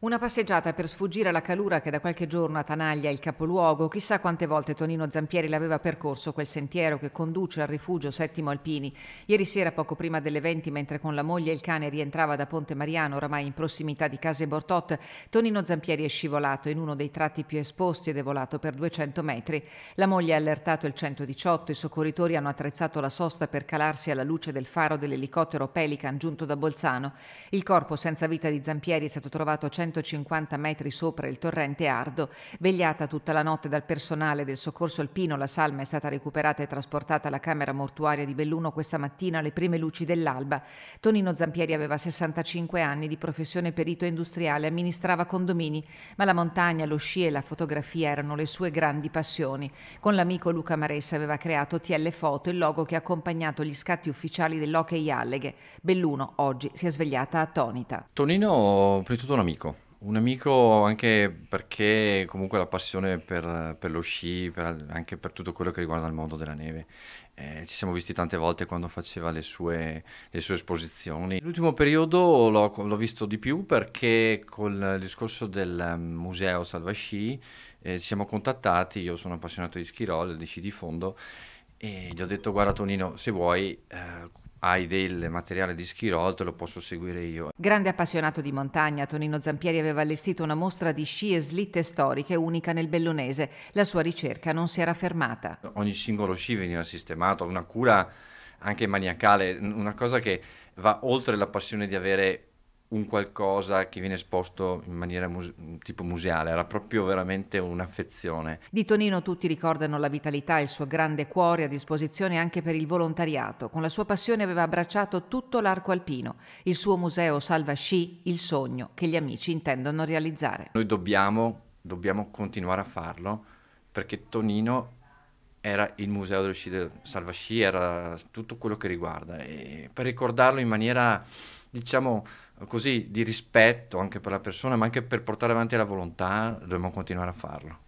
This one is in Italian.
Una passeggiata per sfuggire alla calura che da qualche giorno attanaglia il capoluogo. Chissà quante volte Tonino Zampieri l'aveva percorso quel sentiero che conduce al rifugio Settimo Alpini. Ieri sera, poco prima delle 20, mentre con la moglie e il cane rientrava da Ponte Mariano, oramai in prossimità di Case Bortot, Tonino Zampieri è scivolato in uno dei tratti più esposti ed è volato per 200 metri. La moglie ha allertato il 118, i soccorritori hanno attrezzato la sosta per calarsi alla luce del faro dell'elicottero Pelican giunto da Bolzano. Il corpo senza vita di Zampieri è stato trovato a 100 150 metri sopra il torrente Ardo. Vegliata tutta la notte dal personale del soccorso alpino, la salma è stata recuperata e trasportata alla camera mortuaria di Belluno questa mattina alle prime luci dell'alba. Tonino Zampieri aveva 65 anni, di professione perito industriale, amministrava condomini, ma la montagna, lo sci e la fotografia erano le sue grandi passioni. Con l'amico Luca Maressa aveva creato TL Foto, il logo che ha accompagnato gli scatti ufficiali dell'Hockey Alleghe. Belluno oggi si è svegliata attonita. Tonino, prima di tutto un amico, un amico anche perché comunque la passione per, per lo sci, per- anche per tutto quello che riguarda il mondo della neve. Eh, ci siamo visti tante volte quando faceva le sue, le sue esposizioni. L'ultimo periodo l'ho, l'ho visto di più perché col discorso del ehm, museo Salva Sci eh, ci siamo contattati, io sono appassionato di ski roll, di sci di fondo, e gli ho detto guarda Tonino, se vuoi eh, hai del materiale di ski roll te lo posso seguire io. Grande appassionato di montagna, Tonino Zampieri aveva allestito una mostra di sci e slitte storiche unica nel Bellunese. La sua ricerca non si era fermata. Ogni singolo sci veniva sistemato, una cura anche maniacale, una cosa che va oltre la passione di avere un qualcosa che viene esposto in maniera muse- tipo museale, era proprio veramente un'affezione. Di Tonino tutti ricordano la vitalità e il suo grande cuore a disposizione anche per il volontariato. Con la sua passione aveva abbracciato tutto l'arco alpino, il suo museo Salva Sci, il sogno che gli amici intendono realizzare. Noi dobbiamo, dobbiamo continuare a farlo perché Tonino era il museo dello sci del Salva Sci, era tutto quello che riguarda e per ricordarlo in maniera diciamo così di rispetto anche per la persona, ma anche per portare avanti la volontà, dobbiamo continuare a farlo.